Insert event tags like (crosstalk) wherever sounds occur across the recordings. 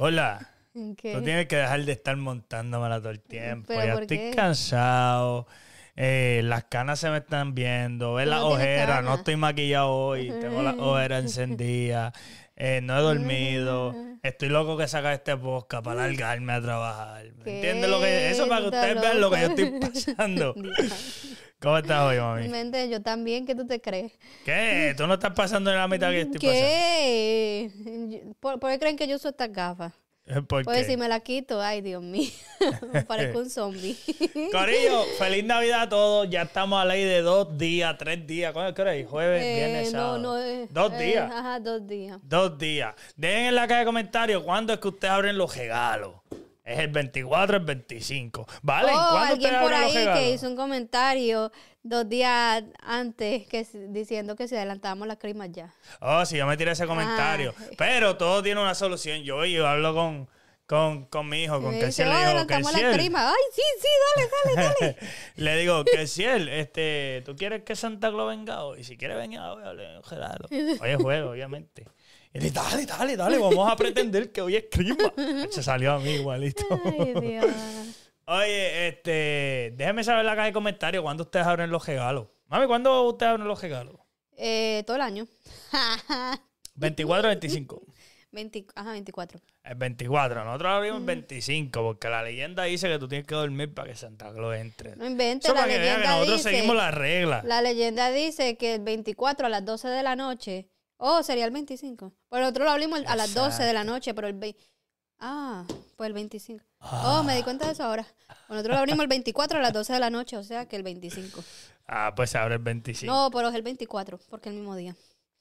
Hola, Tú tienes que dejar de estar montándomela todo el tiempo. Ya estoy cansado. Eh, las canas se me están viendo. ve las ojeras. No estoy maquillado hoy. Tengo las ojeras (laughs) encendidas. Eh, no he dormido. (laughs) Estoy loco que saca este podcast para largarme a trabajar. ¿Me entiendes lo que Eso para que ustedes vean lo que yo estoy (laughs) pasando. ¿Cómo estás hoy, mami? Mente, yo también, ¿qué tú te crees? ¿Qué? ¿Tú no estás pasando en la mitad que estoy ¿Qué? pasando? ¿Por, ¿Por, qué creen que yo uso estas gafas? Eh, ¿Por pues si me la quito, ay Dios mío, (laughs) parezco un zombie. (laughs) Corillo, feliz Navidad a todos. Ya estamos a la ley de dos días, tres días. ¿Cuándo qué hora Jueves, eh, viernes, no, sábado. No, es. Eh, dos eh, días. Ajá, dos días. Dos días. Dejen en la caja de comentarios cuándo es que ustedes abren los regalos. Es el 24, el 25. Vale, oh, alguien por ahí que hizo un comentario dos días antes que, diciendo que si adelantábamos las crimas ya. Oh, sí, yo me tiré ese comentario. Pero todo tiene una solución. Yo, yo hablo con, con, con mi hijo, con Kelsiel. Le oh, digo, que Ay, sí, sí, dale, dale, dale. (laughs) le digo, este, ¿tú quieres que Santa Claus venga hoy? Si quiere venga hoy, (laughs) oye, juego, obviamente. Y dale, dale, dale, vamos a pretender que hoy es clima. Se salió a mí igualito. Ay, Dios. Oye, este, déjenme saber en la caja de comentarios cuándo ustedes abren los regalos. Mami, ¿cuándo ustedes abren los regalos? Eh, todo el año. 24 25. ajá, 24. El 24. Nosotros abrimos 25 porque la leyenda dice que tú tienes que dormir para que Santa Claus entre. No inventes, la leyenda que nosotros seguimos la regla. La leyenda dice que el 24 a las 12 de la noche Oh, sería el 25. Por otro lo abrimos a las 12 de la noche, pero el 20. Ah, pues el 25. Ah. Oh, me di cuenta de eso ahora. Nosotros lo abrimos el 24 a las 12 de la noche, o sea que el 25. Ah, pues ahora el 25. No, pero es el 24, porque es el mismo día.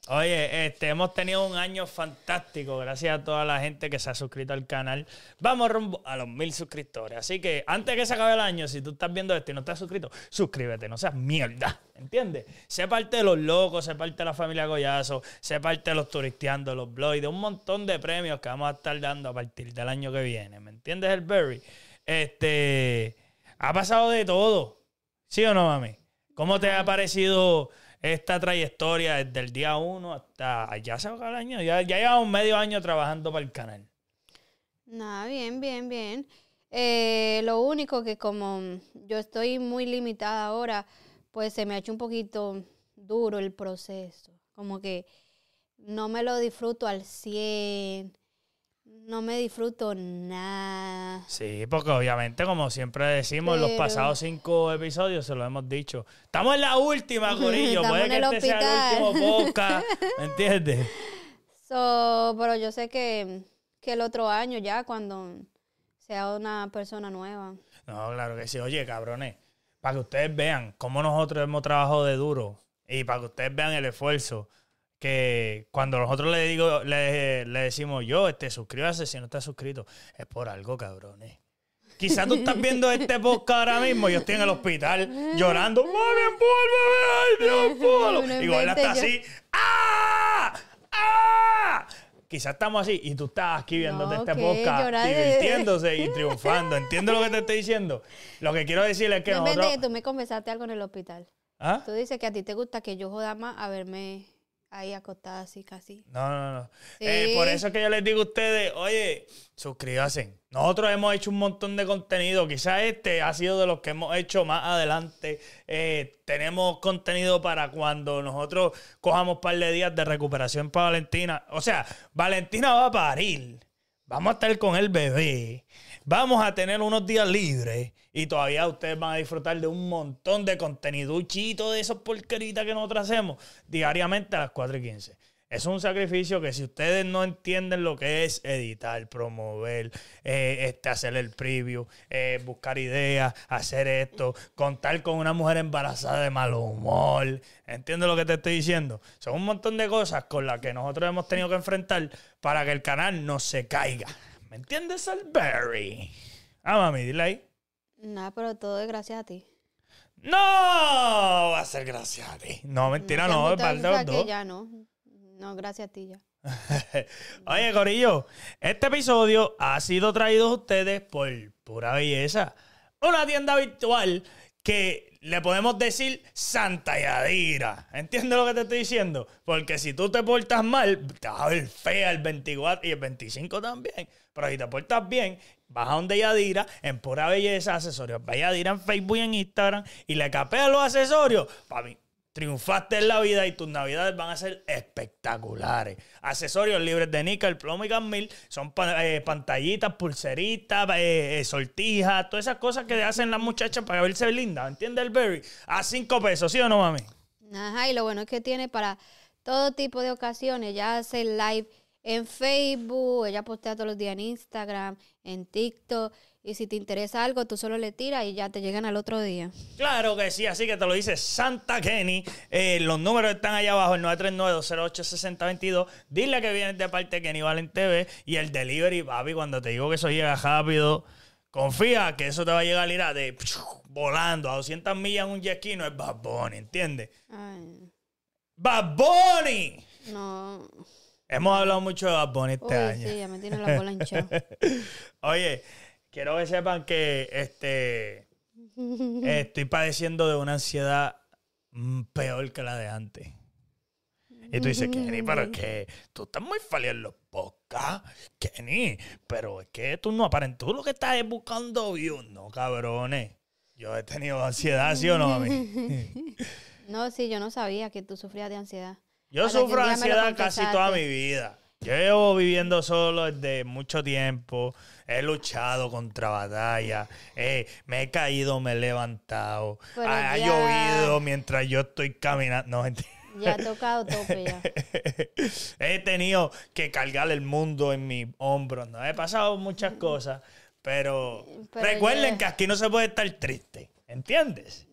Oye, este, hemos tenido un año fantástico gracias a toda la gente que se ha suscrito al canal. Vamos rumbo a los mil suscriptores. Así que antes que se acabe el año, si tú estás viendo esto y no estás suscrito, suscríbete, no seas mierda. ¿Entiendes? Sé parte de los locos, sé parte de la familia Goyazo, sé parte de los turisteando, los blogs, de un montón de premios que vamos a estar dando a partir del año que viene. ¿Me entiendes, el Berry? Este. Ha pasado de todo. ¿Sí o no, mami? ¿Cómo te ha parecido? esta trayectoria desde el día uno hasta allá se va el año. Ya, ya llevamos medio año trabajando para el canal. Nada, bien, bien, bien. Eh, lo único que como yo estoy muy limitada ahora, pues se me ha hecho un poquito duro el proceso. Como que no me lo disfruto al 100 no me disfruto nada. Sí, porque obviamente, como siempre decimos, los pasados cinco episodios se lo hemos dicho. Estamos en la última, (laughs) Corillo. Puede que este sea el último ¿Me (laughs) entiendes? So, pero yo sé que, que, el otro año ya, cuando sea una persona nueva. No, claro que sí. Oye, cabrones, para que ustedes vean cómo nosotros hemos trabajado de duro y para que ustedes vean el esfuerzo que cuando nosotros le digo, le, le, decimos yo, este, suscríbase si no estás suscrito, es por algo, cabrones. Quizás tú estás viendo este podcast ahora mismo, yo estoy en el hospital llorando, mami, ay, Dios, Igual está así, ¡ah! ¡ah! Quizás estamos así y tú estás aquí viéndote este podcast, divirtiéndose y triunfando. ¿Entiendes lo que te estoy diciendo? Lo que quiero decir es que no, tú me conversaste algo en el hospital. ¿Ah? Tú dices que a ti te gusta que yo joda más a verme ahí acostada, así casi. No, no, no. Eh, por eso es que yo les digo a ustedes, oye, suscríbanse. Nosotros hemos hecho un montón de contenido. Quizás este ha sido de los que hemos hecho más adelante. Eh, tenemos contenido para cuando nosotros cojamos un par de días de recuperación para Valentina. O sea, Valentina va a parir. Vamos a estar con el bebé. Vamos a tener unos días libres y todavía ustedes van a disfrutar de un montón de contenido chito de esos porqueritas que nosotros hacemos diariamente a las 4 y 15. Es un sacrificio que si ustedes no entienden lo que es editar, promover, eh, este, hacer el preview, eh, buscar ideas, hacer esto, contar con una mujer embarazada de mal humor. ¿Entiendes lo que te estoy diciendo? Son un montón de cosas con las que nosotros hemos tenido que enfrentar para que el canal no se caiga. ¿Me entiendes, Alberry? Ah, mami, dile ahí. Nada, pero todo es gracias a ti. ¡No! Va a ser gracias a ti. No, mm, mentira, no, parte de Ya no. No, gracias a ti ya. (laughs) Oye, Corillo, este episodio ha sido traído a ustedes por pura belleza. Una tienda virtual que le podemos decir Santa Yadira. ¿Entiendes lo que te estoy diciendo? Porque si tú te portas mal, te vas a ver fea el 24 y el 25 también. Pero si te portas bien Baja donde Yadira, en pura belleza, accesorios. vaya Yadira en Facebook y en Instagram y le capea los accesorios. mí triunfaste en la vida y tus navidades van a ser espectaculares. Accesorios libres de níquel, plomo y gamil son eh, pantallitas, pulseritas, soltijas eh, eh, sortijas, todas esas cosas que hacen las muchachas para verse lindas. ¿Entiendes el berry? A cinco pesos, ¿sí o no, mami? Ajá, y lo bueno es que tiene para todo tipo de ocasiones. Ya hace live en Facebook, ella postea todos los días en Instagram, en TikTok. Y si te interesa algo, tú solo le tiras y ya te llegan al otro día. Claro que sí, así que te lo dice Santa Kenny. Eh, los números están allá abajo, el 939 086022 Dile que vienes de parte de Kenny Valen TV y el delivery, papi, cuando te digo que eso llega rápido, confía que eso te va a llegar, irá de volando a 200 millas en un jet es Bad Bunny, ¿entiendes? ¡Bad Bunny! No. Hemos hablado mucho de Bad este Sí, ya me tiene la bola hinchada. (laughs) Oye, quiero que sepan que este estoy padeciendo de una ansiedad mm, peor que la de antes. Y tú dices, Kenny, pero es que tú estás muy feliz en los podcasts, Kenny. Pero es que tú no aparentes. Tú lo que estás es buscando views. No, cabrones. Yo he tenido ansiedad, ¿sí o no, (laughs) no, sí, yo no sabía que tú sufrías de ansiedad. Yo sufro ansiedad casi toda mi vida. Yo llevo viviendo solo desde mucho tiempo. He luchado contra batallas. Eh, me he caído, me he levantado. ha, llovido mientras yo estoy caminando. Ya ha tocado tope ya. (laughs) he tenido que cargar el mundo en mis hombros. No he pasado muchas cosas, pero, recuerden que aquí no se puede estar triste. ¿Entiendes?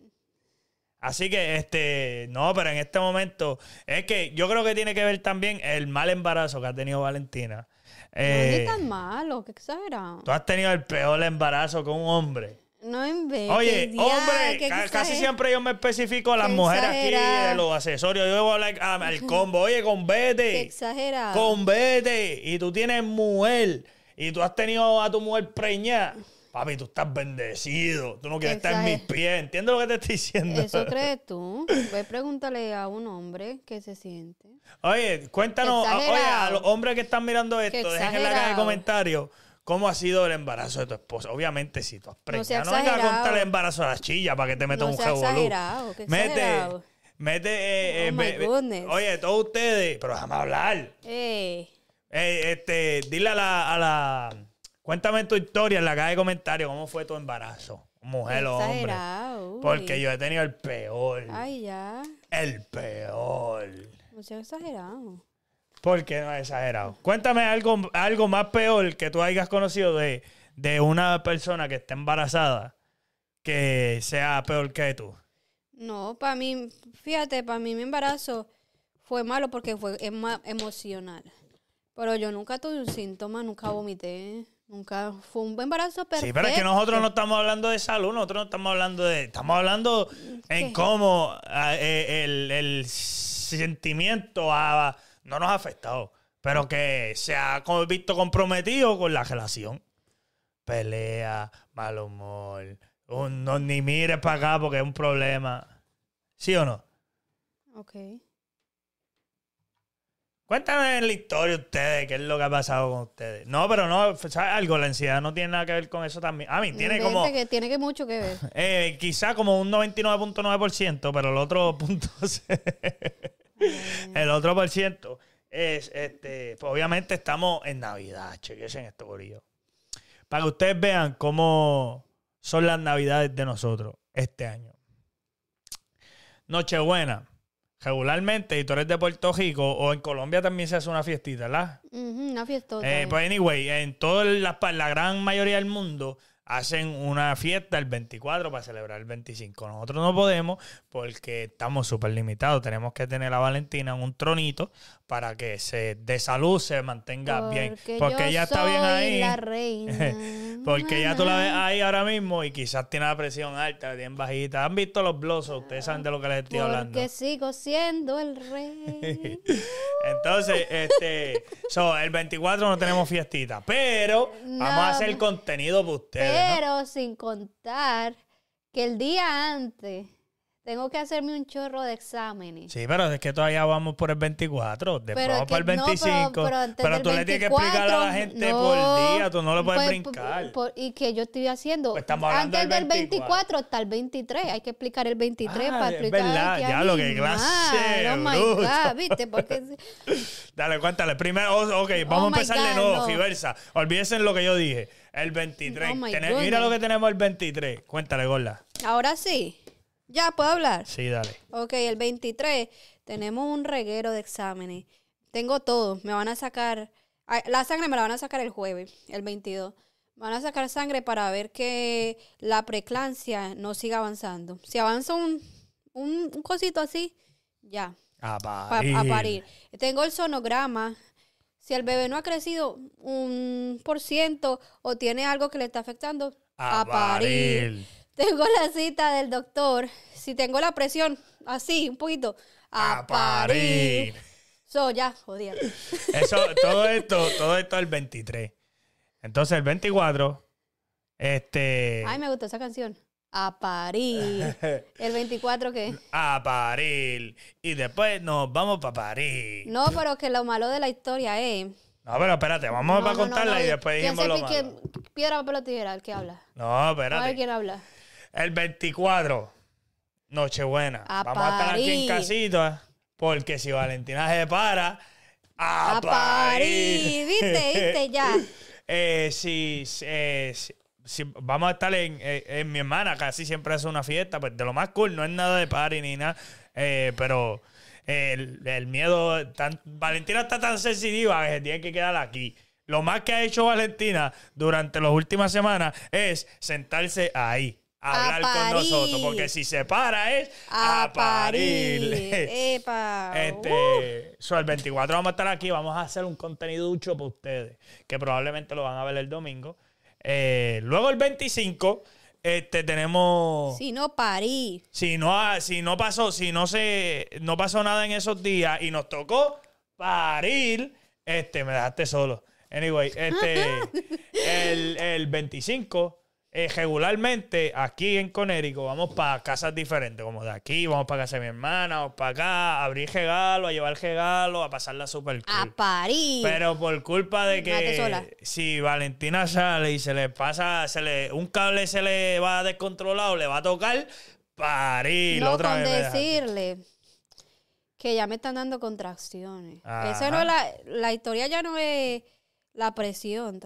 Así que, este, no, pero en este momento, es que yo creo que tiene que ver también el mal embarazo que ha tenido Valentina. Eh, qué tan malo, qué exagerado. Tú has tenido el peor embarazo con un hombre. No en vez. Oye, hombre, casi siempre yo me especifico a las mujeres aquí aquí, los accesorios. Yo voy a hablar al ah, combo. Oye, con vete. Exagerado. Con vete. Y tú tienes mujer. Y tú has tenido a tu mujer preñada. Papi, tú estás bendecido. Tú no quieres estar en mis pies. ¿Entiendes lo que te estoy diciendo? Eso (laughs) crees tú. Pues pregúntale a un hombre qué se siente. Oye, cuéntanos, oye, a los hombres que están mirando esto, dejen en la caja de comentarios. ¿Cómo ha sido el embarazo de tu esposa? Obviamente, si tú has preñado. No, no vengas a contar el embarazo a la chilla para que te metas no un exagerado? Mete, mete, eh, oh eh, oye, todos ustedes, pero déjame hablar. Eh. eh este, dile a la, a la Cuéntame tu historia en la caja de comentarios. ¿Cómo fue tu embarazo? Mujer o hombre. Porque yo he tenido el peor. Ay, ya. El peor. No seas exagerado. ¿Por qué no es exagerado? Cuéntame algo, algo más peor que tú hayas conocido de, una persona que está embarazada que sea peor que tú. No, para mí, fíjate, para mí mi embarazo fue malo porque fue emocional. Pero yo nunca tuve un síntoma, nunca vomité. Nunca fue un buen embarazo pero Sí, pero es que nosotros no estamos hablando de salud, nosotros no estamos hablando de... Estamos hablando en cómo e, el, sentimiento no nos ha afectado, pero que se ha visto comprometido con la relación. Pelea, mal humor, un, no, ni mires para acá porque es un problema. ¿Sí o no? Ok. Cuéntame la historia ustedes, qué es lo que ha pasado con ustedes. No, pero no, ¿sabes algo? La ansiedad no tiene nada que ver con eso también. A ah, mí tiene como... Que tiene que mucho que ver. (laughs) Eh, quizá como un 99.9%, pero el otro punto... (laughs) el otro por ciento es, este, pues obviamente estamos en Navidad, chequen en esto, gorillo. Para que ustedes vean cómo son las Navidades de nosotros este año. Nochebuena regularmente, y tú eres de Puerto Rico, o en Colombia también se hace una fiestita, ¿verdad? una fiesta. Eh, pues anyway, en toda la, la, gran mayoría del mundo hacen una fiesta el 24 para celebrar el 25. Nosotros no podemos porque estamos súper limitados. Tenemos que tener a Valentina en un tronito para que se de salud se mantenga bien. Porque ella está bien ahí. La (laughs) Porque ya tú la ves ahí ahora mismo y quizás tiene la presión alta, bien bajita. ¿Han visto los blosos? Ustedes saben de lo que les estoy hablando. Porque sigo siendo el rey. (laughs) Entonces, este, so, el 24 no tenemos fiestita, pero vamos a hacer contenido para ustedes. Pero sin contar que el día antes tengo que hacerme un chorro de exámenes. Sí, pero es que todavía vamos por el 24, de vamos por el 25. pero, tú le tienes que explicar a la gente por día, tú no le puedes pues, pues, brincar. Pues, ¿Y que yo estoy haciendo? estamos hablando antes del 24. hasta el 23, hay que explicar el 23 ah, para explicar. Es verdad, ya lo que clase. Oh my God, ¿viste? Porque... (laughs) Dale, cuéntale. Primero, oh, ok, oh vamos a empezar de nuevo, no. Fiversa. Olvídense lo que yo dije. El 23. Oh mira lo que tenemos el 23. Cuéntale, Gola. Ahora sí. ¿Ya puedo hablar? Sí, dale. Ok, el 23 tenemos un reguero de exámenes. Tengo todo. Me van a sacar. Ah, la sangre me la van a sacar el jueves, el 22. Me van a sacar sangre para ver que la preclancia no siga avanzando. Si avanza un, un, cosito así, ya. A parir. Tengo el sonograma. Si el bebé no ha crecido un por ciento o tiene algo que le está afectando, a, parir tengo la cita del doctor, si tengo la presión así, un poquito, a, París. parir. ya, jodieron. (laughs) Eso, todo esto, todo esto el 23. Entonces, el 24, este... Ay, me gustó esa canción. A parir. (laughs) ¿El 24 qué? A parir. Y después nos vamos para París. No, pero que lo malo de la historia es... No, pero espérate, vamos a contarla y después dijimos lo malo. Que, piedra, papel o tijera, el que habla. No, espérate. A ver quién habla. El 24, Nochebuena. Vamos a estar aquí en casita, porque si Valentina se para, a, París. Viste, viste, ya. (laughs) Eh, eh, si, vamos a estar eh, en, mi hermana, casi siempre hace una fiesta, pues de lo más cool, no es nada de party ni nada, pero el, miedo, tan, Valentina está tan sensitiva que tiene que quedar aquí. Lo más que ha hecho Valentina durante las últimas semanas es sentarse ahí hablar con nosotros, porque si se para es a, parir. (laughs) Epa. Este, uh. el 24 vamos a estar aquí, vamos a hacer un contenido ducho para ustedes, que probablemente lo van a ver el domingo. Eh, luego el 25 este, tenemos si no parí. Si no ah, si no pasó, si no se no pasó nada en esos días y nos tocó parir, este me dejaste solo. Anyway, este (laughs) el, el 25 eh, regularmente aquí en Conérico vamos para casas diferentes, como de aquí, vamos para casa de mi hermana, o para acá, a abrir regalo, a llevar regalo, a pasarla súper cool. A París. Pero por culpa de que si Valentina sale y se le pasa, se le, un cable se le va descontrolado, le va a tocar, París. No, otra con decirle que ya me están dando contracciones. Eso no la, la historia ya no es la presión,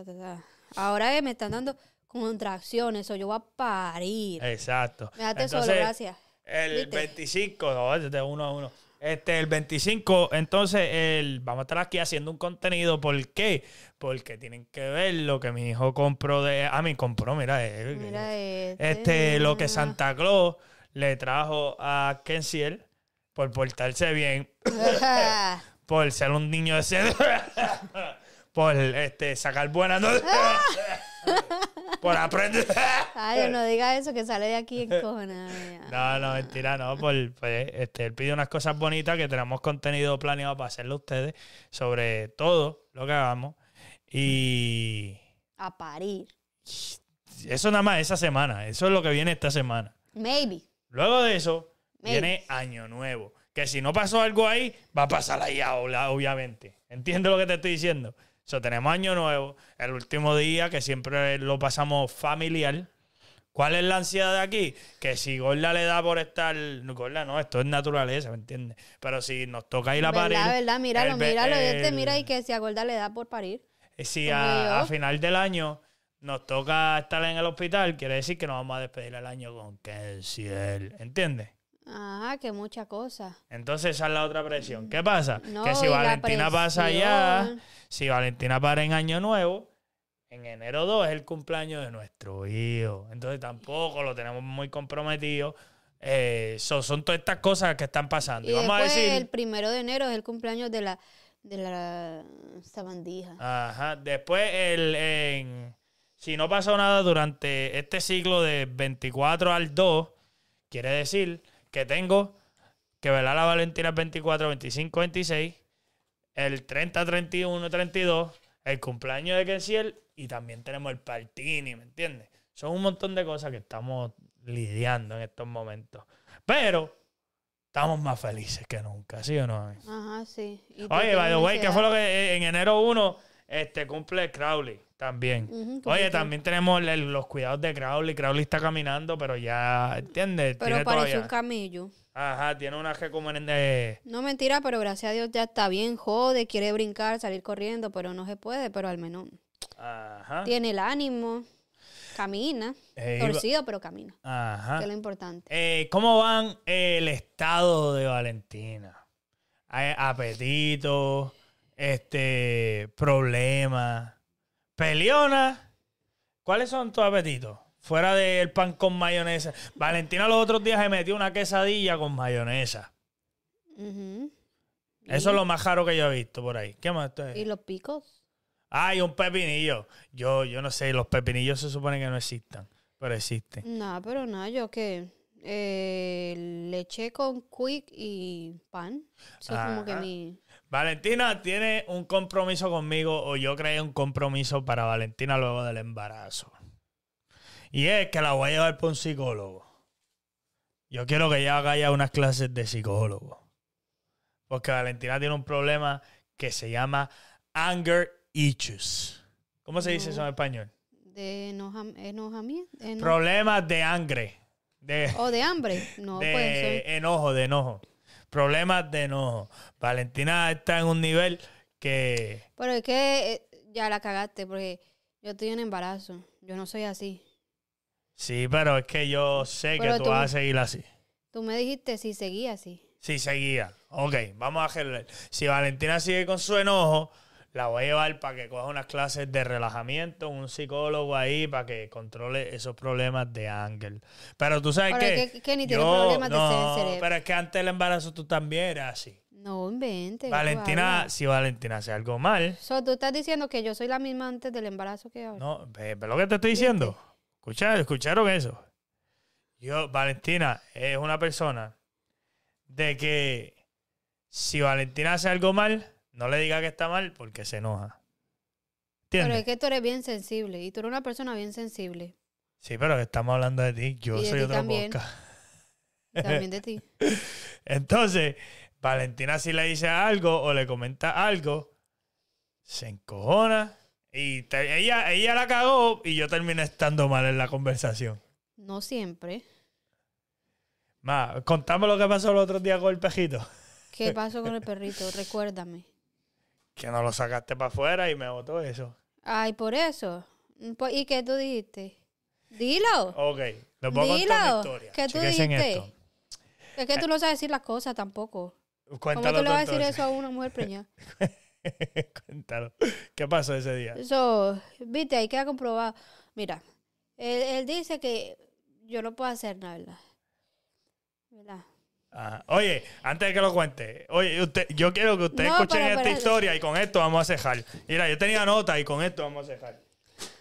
ahora es, me están dando contracciones o yo voy a parir. Exacto. Me solo, gracias. El 25, no, uno a uno. Este, el 25, entonces el, vamos a estar aquí haciendo un contenido. ¿Por qué? Porque tienen que ver lo que mi hijo compró de. A ah, mi compró, mira. Eh, eh, mira eh, este. este. Lo que Santa Claus le trajo a Kensiel por portarse bien. (laughs) por ser un niño de (laughs) por este, sacar buenas notas. (laughs) (laughs) por aprender. Ay, no diga eso que sale de aquí en No, no, mentira, no. Pues, este, él pide unas cosas bonitas que tenemos contenido planeado para hacerlo a ustedes sobre todo lo que hagamos. Y. A parir. Eso nada más esa semana. Eso es lo que viene esta semana. Maybe. Luego de eso, viene Año Nuevo. Que si no pasó algo ahí, va a pasar ahí, obviamente. entiendo lo que te estoy diciendo? sea, tenemos Año Nuevo, el último día que siempre lo pasamos familiar. ¿Cuál es la ansiedad de aquí? Que si Gorda le da por estar. Gorda no, esto es naturaleza, ¿me entiendes? Pero si nos toca ir a parir. parir. verdad, míralo, míralo. El, este mira y que si a Gorda le da por parir. Eh, si a, final del año nos toca estar en el hospital, quiere decir que nos vamos a despedir el año con Kenciel. ¿Entiendes? Ajá, que muchas cosas. Entonces esa es la otra presión. ¿Qué pasa? que si Valentina pasa allá, si Valentina para en Año Nuevo, en enero 2 es el cumpleaños de nuestro hijo. Entonces tampoco lo tenemos muy comprometido. Eh, son todas estas cosas que están pasando. Y, El primero de enero es el cumpleaños de la, de la sabandija. Ajá. Después el... si no pasó nada durante este ciclo de 24 al 2, quiere decir que tengo que velar la Valentina 24, 25, 26, el 30, 31, 32, el cumpleaños de Kensiel y también tenemos el Partini, ¿me entiendes? Son un montón de cosas que estamos lidiando en estos momentos. Pero estamos más felices que nunca, ¿sí o no? Ajá, sí. Oye, by the way, ¿qué fue lo que eh, en enero 1 este cumple Crowley también. Oye, también tenemos los cuidados de Crowley. Crowley está caminando, pero ya, ¿entiendes? Pero parece un camillo. Ajá, tiene una que como en de... No mentira, pero gracias a Dios ya está bien, jode, quiere brincar, salir corriendo, pero no se puede, pero al menos Ajá. tiene el ánimo. Camina, eh, torcido, pero camina. Ajá. Que es lo importante. Eh, ¿Cómo van el estado de Valentina? Eh, apetito este, problema Peleona. ¿Cuáles son tus apetitos? Fuera del pan con mayonesa. Valentina los otros días se metió una quesadilla con mayonesa. Eso es lo más raro que yo he visto por ahí. ¿Qué más? ¿Y los picos? Ah, y un pepinillo. Yo, yo no sé, los pepinillos se supone que no existan, pero existen. No, pero no, yo que eh, leche con quick y pan. Eso como que mi... Valentina tiene un compromiso conmigo o yo creé un compromiso para Valentina luego del embarazo. Y es que la voy a llevar por un psicólogo. Yo quiero que ella haga ya unas clases de psicólogo. Porque Valentina tiene un problema que se llama anger issues. ¿Cómo se dice eso en español? De enojamiento. ¿eh? Problemas de angre. De, o de hambre. (laughs) No, de Enojo, de enojo problemas de enojo. Valentina está en un nivel que... Pero es que eh, ya la cagaste porque yo estoy en embarazo. Yo no soy así. Sí, pero es que yo sé que tú, vas a seguir así. Tú me dijiste si seguía así. Si seguía. Ok, vamos a hacerle. Si Valentina sigue con su enojo la voy a llevar para que coja unas clases de relajamiento, un psicólogo ahí para que controle esos problemas de ángel. Pero tú sabes que, que, ni tiene problemas Pero es que antes del embarazo tú también eras así. No invente. Valentina, si Valentina hace algo mal. tú estás diciendo que yo soy la misma antes del embarazo que ahora. No, ve, lo que te estoy diciendo. Escucharon, escucharon eso. Yo, Valentina es una persona de que si Valentina hace algo mal, no le diga que está mal porque se enoja. Pero es que tú eres bien sensible y tú eres una persona bien sensible. Sí, pero estamos hablando de ti. Yo soy otra mosca. también. de ti. (laughs) Entonces, Valentina si le dice algo o le comenta algo, se encojona y ella, ella la cagó y yo terminé estando mal en la conversación. No siempre. Ma, contame lo que pasó el otro día con el pejito. ¿Qué pasó con el perrito? Recuérdame que no lo sacaste para afuera y me botó eso. Ay, por eso. Pues, ¿Y qué tú dijiste? Dilo. Ok, les voy a ¿Qué tú dijiste? Es que tú eh, no sabes decir las cosas tampoco. Cuéntalo ¿Cómo tú le vas a decir eso a una (laughs) mujer preñada? Cuéntalo. ¿Qué pasó ese día? Eso, viste, ahí queda comprobado. Mira, él, él dice que yo no puedo hacer nada, ¿verdad? ¿Verdad? Ah, oye, antes de que lo cuente, oye, yo quiero que ustedes escuchen esta historia y con esto vamos a cejar. Mira, yo tenía nota y con esto vamos a cejar.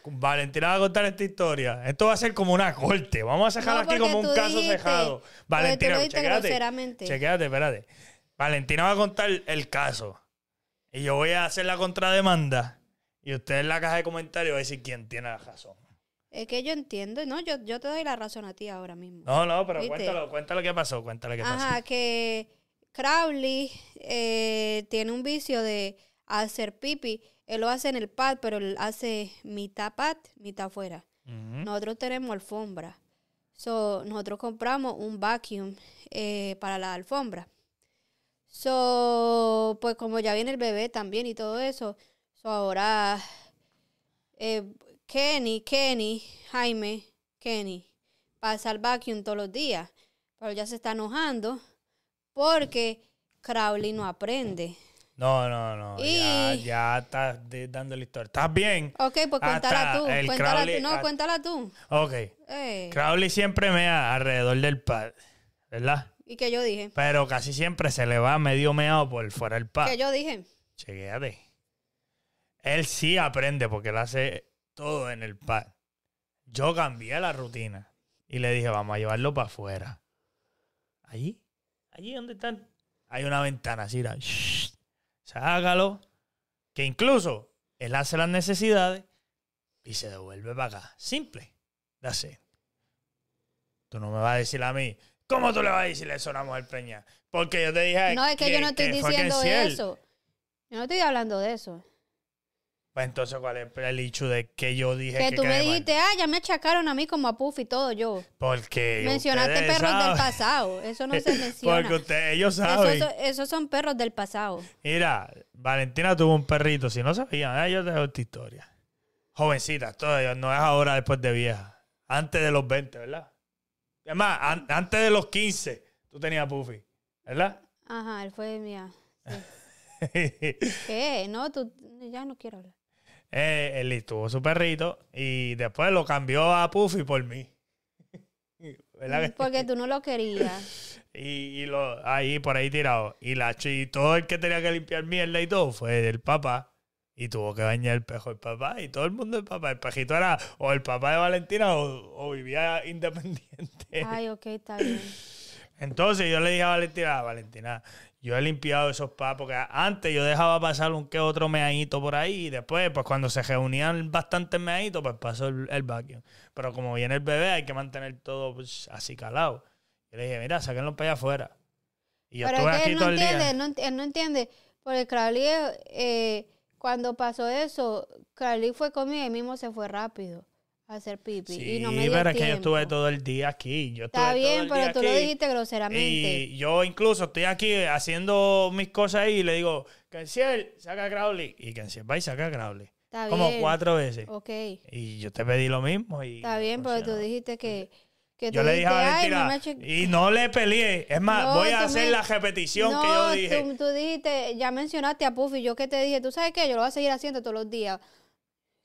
Valentina va a contar esta historia. Esto va a ser como una corte. Vamos a cejar aquí como un caso cejado. Valentina, chequéate, espérate. Valentina va a contar el caso. Y yo voy a hacer la contrademanda. Y usted en la caja de comentarios va a decir quién tiene la razón. Es que yo entiendo, no, yo, yo te doy la razón a ti ahora mismo. No, no, pero cuéntalo, cuéntalo qué pasó, cuéntalo qué pasó. Ajá, que Crowley eh, tiene un vicio de hacer pipi. Él lo hace en el pad, pero él hace mitad pad, mitad afuera. Nosotros tenemos alfombra. So, nosotros compramos un vacuum eh, para la alfombra. So, pues como ya viene el bebé también y todo eso, so ahora eh, Kenny, Kenny, Jaime, Kenny, pasa al vacuum todos los días, pero ya se está enojando porque Crowley no aprende. No, no, no. Ya, ya estás dando la historia. ¿Estás bien? Ok, pues cuéntala tú. Cuéntala No, cuéntala tú. Ok. Eh. Crowley siempre mea alrededor del pad, ¿verdad? ¿Y que yo dije? Pero casi siempre se le va medio meado por fuera del pad. ¿Qué yo dije? Chequéate. Él sí aprende porque él hace todo en el par. Yo cambié la rutina y le dije, vamos a llevarlo para afuera. Allí, allí donde están, hay una ventana, así, era, sácalo, que incluso él hace las necesidades y se devuelve para acá. Simple, la sé Tú no me vas a decir a mí, ¿cómo tú le vas a decir eso a una mujer Porque yo te dije... No, es que yo no estoy diciendo eso. Yo no estoy hablando de eso. Pues entonces, ¿cuál es el hecho de que yo dije que, que tú me dijiste, ah, ya me achacaron a mí como a Puffy y todo yo. Porque mencionaste perros del pasado, eso no se (laughs) menciona. Porque ustedes, ellos saben. Esos, son perros del pasado. Mira, Valentina tuvo un perrito, si no sabían, ellos ah, yo te esta historia. Jovencita, todavía, no es ahora después de vieja, antes de los 20, ¿verdad? Además, antes de los 15 tú tenías a Puffy, ¿verdad? Ajá, él fue mía. Ah, (laughs) ¿Qué? No, tú ya no quiero hablar. Eh, él tuvo su perrito y después lo cambió a Puffy por mí. (laughs) Porque tú no lo querías. (laughs) y, lo, ahí, por ahí tirado. Y, la, y todo el que tenía que limpiar mierda y todo fue el papá. Y tuvo que bañar el pejo el papá y todo el mundo el papá. El pejito era o el papá de Valentina o, vivía (laughs) independiente. Ay, ok, está bien. Entonces yo le dije a Valentina, ah, Valentina, yo he limpiado esos papos porque antes yo dejaba pasar un que otro meadito por ahí y después, pues cuando se reunían bastantes meaditos, pues pasó el, el vacuum. Pero como viene el bebé, hay que mantener todo pues, así calado. Yo le dije, mira, sáquenlo para allá afuera. Y yo estuve aquí no todo entiende, el día. Él no, no entiende, porque Crowley, eh, cuando pasó eso, Crowley fue conmigo y mismo se fue rápido hacer pipi. y no me pero es que yo estuve todo el día aquí. Yo Está bien, pero tú lo dijiste groseramente. Y yo incluso estoy aquí haciendo mis cosas y le digo, Canciel, saca a Crowley. Y Canciel va y saca a Crowley. Como cuatro veces. Ok. Y yo te pedí lo mismo. Y Está bien, pero tú dijiste que... que yo le dije a Valentina y no le peleé. Es más, voy a hacer la repetición que yo dije. Tú, tú dijiste, ya mencionaste a Puffy. Yo que te dije, tú sabes qué, yo lo voy a seguir haciendo todos los días.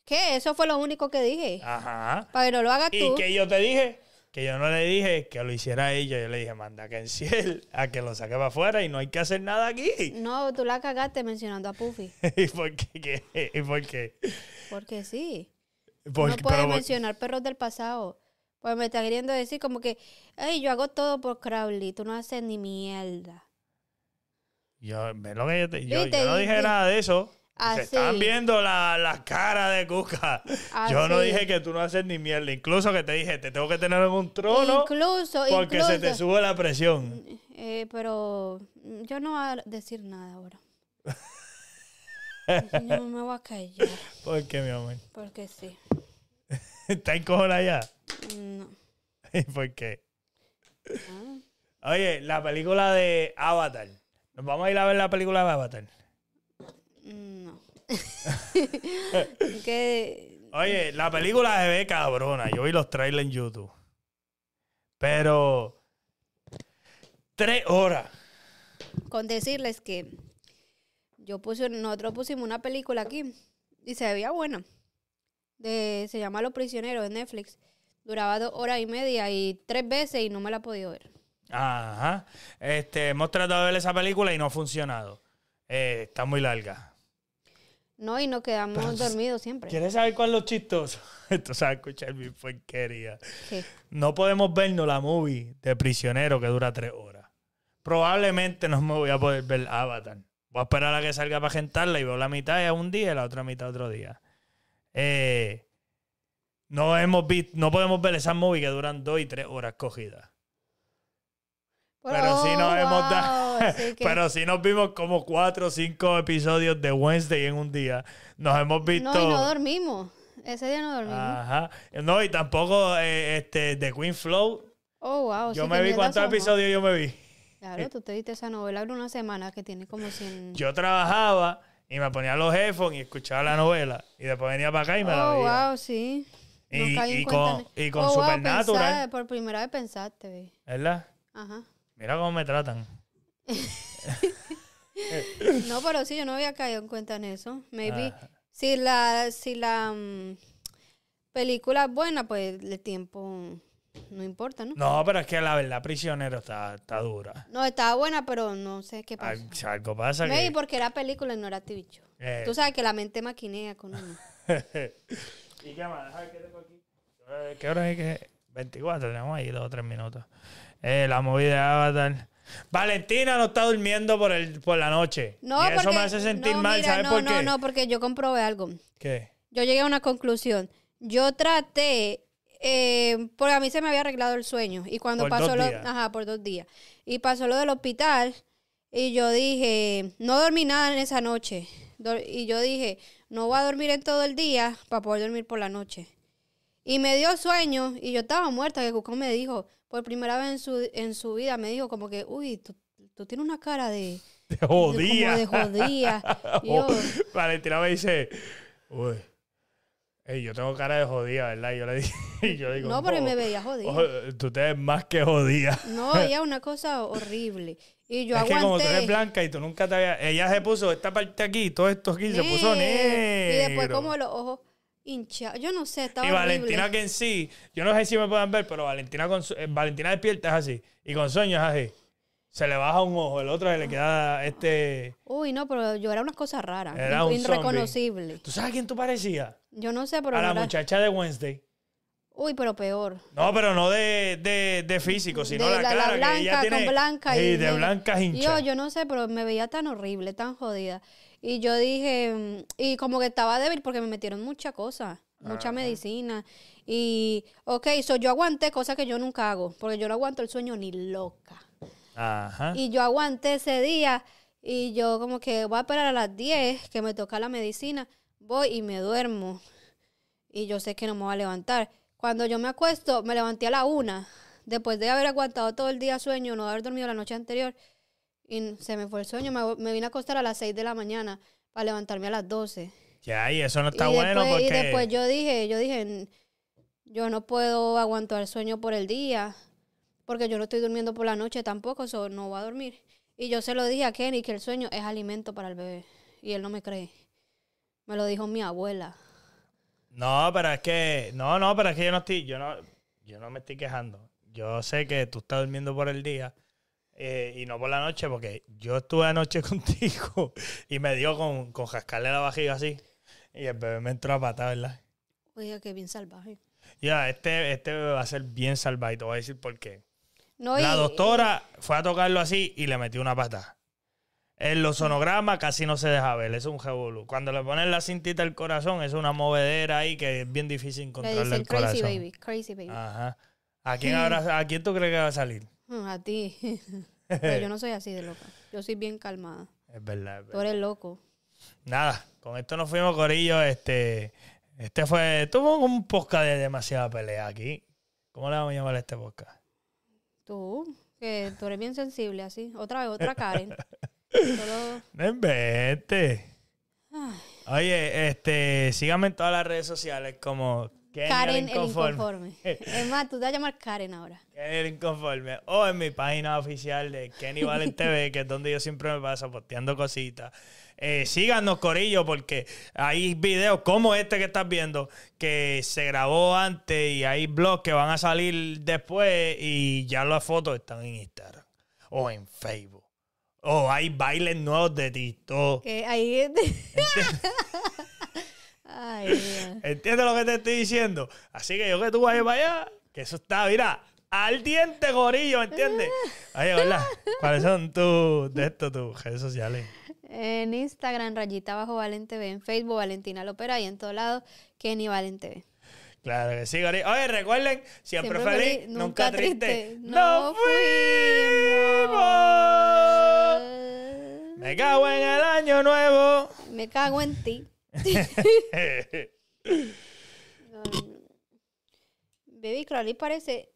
¿Qué? Eso fue lo único que dije. Ajá. Para lo haga tú. ¿Y que yo te dije? Que yo no le dije que lo hiciera ella. Yo le dije, manda que enciel (laughs) a que lo saque para afuera y no hay que hacer nada aquí. No, tú la cagaste mencionando a Puffy. (laughs) ¿Y por qué? ¿Y por qué? Porque sí. no puedes mencionar perros del pasado. Pues me está queriendo decir como que, ay, yo hago todo por Crowley, tú no haces ni mierda. Yo, lo que yo, yo, yo no dije nada de eso. Ah, se están viendo las la caras de Cuca. Ah, yo no dije que tú no haces ni mierda. Incluso que te dije, te tengo que tener en un trono. Incluso, Porque se te sube la presión. Eh, pero yo no voy a decir nada ahora. (laughs) yo me voy a callar. ¿Por qué, mi amor? Porque sí. (laughs) ¿Está en ya? No. (laughs) ¿Y por qué? Ah. Oye, la película de Avatar. ¿Nos vamos a ir a ver la película de Avatar? Mm. (laughs) Oye, la película se ve cabrona. Yo vi los trailers en YouTube. Pero. Tres horas. Con decirles que yo puse, nosotros pusimos una película aquí y se veía buena. se llama Los Prisioneros de Netflix. Duraba dos horas y media y tres veces y no me la he podido ver. Ajá. Este, hemos tratado de ver esa película y no ha funcionado. Eh, está muy larga. No, y nos quedamos dormidos siempre. ¿Quieres saber cuál es lo chistoso? (laughs) Esto se va a escuchar mi porquería. No podemos vernos la movie de Prisionero que dura tres horas. Probablemente no me voy a poder ver Avatar. Voy a esperar a que salga para gentarla y veo la mitad un día y la otra mitad otro día. Eh, no, hemos visto, no podemos ver esas movies que duran dos y tres horas cogidas. Pero sí nos oh, hemos dado. (laughs) Pero si nos vimos como cuatro o cinco episodios de Wednesday en un día. Nos hemos visto... No, y no dormimos. Ese día no dormimos. Ajá. No, y tampoco eh, este, de Queen Flow. Oh, wow. Yo me vi cuántos episodios yo me vi. Claro, tú te viste esa novela en una semana que tiene como 100... (laughs) Yo trabajaba y me ponía los headphones y escuchaba la novela. Y después venía para acá y me la oh, veía. wow, sí. Y, con, y con oh, Supernatural. por primera vez pensaste, ¿verdad? Ajá. Mira cómo me tratan. (laughs) no, pero sí, yo no había caído en cuenta en eso. Maybe ah. si la, si la mm, película es buena, pues el tiempo no importa, ¿no? No, pero es que la verdad, prisionero está, está dura. No, estaba buena, pero no sé qué pasa. algo pasa. Maybe porque era película y no era TV eh. Tú sabes que la mente maquinea con uno. (laughs) ¿Y qué más? Eh, ¿Qué hora es que? 24, tenemos ahí dos o tres minutos. Eh, la movida de Avatar. Valentina no está durmiendo por, el, por la noche. No, y eso me hace sentir no, mal, no, por qué? No, no, porque yo comprobé algo. ¿Qué? Yo llegué a una conclusión. Yo traté, eh, porque a mí se me había arreglado el sueño. Y cuando pasó lo, ajá, por dos días. Y pasó lo del hospital. Y yo dije, no dormí nada en esa noche. Y yo dije, no voy a dormir en todo el día para poder dormir por la noche. Y me dio sueño y yo estaba muerta. Que Cucón me dijo, por primera vez en su, en su vida me dijo como que, uy, tú, tienes una cara de... (laughs) De jodía. como de jodía. (laughs) y yo, oh, Valentina me dice, uy. yo tengo cara de jodía, ¿verdad? Y Yo le (laughs) dije, digo, no, pero me veía jodida. tú te ves más que jodía. No, ella es una cosa horrible. Y yo es aguanté. que como tú eres blanca y tú nunca te habías... Ella se puso esta parte aquí, todo esto aquí, se puso negro. Y después como los ojos yo no sé, estaba Y Valentina que en sí, yo no sé si me puedan ver, pero Valentina, con, eh, Valentina despierta es así. Y con sueños es así. Se le baja un ojo, el otro se le queda este... Uy, no, pero yo era unas cosas raras. Era un irreconocible. ¿Tú sabes a quién tú parecías? Yo no sé, pero... A la muchacha de Wednesday. Uy, pero peor. No, pero no de, físico, sino la, clara cara. que tiene, con blanca. Y, de, blanca blancas Yo, yo no sé, pero me veía tan horrible, tan jodida. Y yo dije, mm, y como que estaba débil porque me metieron mucha cosa, mucha medicina. Y, ok, so yo aguanté cosas que yo nunca hago, porque yo no aguanto el sueño ni loca. Ajá. Y yo aguanté ese día y yo como que voy a esperar a las 10 que me toca la medicina, voy y me duermo. Y yo sé que no me voy a levantar. Cuando yo me acuesto, me levanté a la una. Después de haber aguantado todo el día sueño, no haber dormido la noche anterior, y se me fue el sueño. Me, vine a acostar a las 6 de la mañana para levantarme a las 12. Ya, y eso no está bueno porque... Y después yo dije, yo dije, yo no puedo aguantar el sueño por el día, porque yo no estoy durmiendo por la noche tampoco, eso no va a dormir. Y yo se lo dije a Kenny que el sueño es alimento para el bebé, y él no me cree. Me lo dijo mi abuela. No, pero es que, no, no, pero es que yo no estoy, yo no, yo no me estoy quejando. Yo sé que tú estás durmiendo por el día, eh, y no por la noche, porque yo estuve anoche (laughs) contigo y me dio con, con jascarle la vajiga así. Y el bebé me entró a pata ¿verdad? Oiga, que bien salvaje. Ya, este, este bebé va a ser bien salvaje. voy a decir por qué. la doctora fue a tocarlo así y le metió una pata En los sonogramas casi no se deja ver, es un revolú. Cuando le ponen la cintita al corazón, es una movedera ahí que es bien difícil encontrarle el corazón. Crazy baby, crazy baby. Ajá. ¿A quién, ¿A quién tú crees que va a salir? Mm, a ti. (laughs) Pero yo no soy así de loca. Yo soy bien calmada. Es verdad, Tú eres loco. Nada, con esto nos fuimos, Corillo. Este, este fue. Tuvo un podcast de demasiada pelea aquí. ¿Cómo le vamos a llamar a este podcast? Tú, que tú eres bien sensible así. Otra vez, otra Karen. (laughs) Solo... No Oye, este, síganme en todas las redes sociales como Karen, el inconforme. Es (laughs) eh. más, tú te vas a llamar Karen ahora. Karen el inconforme. O en mi página oficial de Kenny Valen (laughs) TV, que es donde yo siempre me paso posteando cositas. Eh, síganos, Corillo, porque hay videos como este que estás viendo que se grabó antes y hay blogs que van a salir después y ya las fotos están en Instagram o en Facebook. O hay bailes nuevos de TikTok. Que ahí (laughs) Ay, lo que te estoy diciendo? Así que yo que tú vas a ir para allá, que eso está, mira, al diente, gorillo, ¿me ¿entiendes? ahí (laughs) hola, ¿cuáles son tus, de esto, tus redes sociales? En Instagram, rayita bajo Valente en Facebook, Valentina Lopera, y en todos lados, Kenny Valente Claro que sí, gorillo. Oye, recuerden, siempre, feliz, nunca, triste. triste. ¡No fuimos! Me cago en el año nuevo. Me cago en ti. (laughs) (laughs) Baby Crowley parece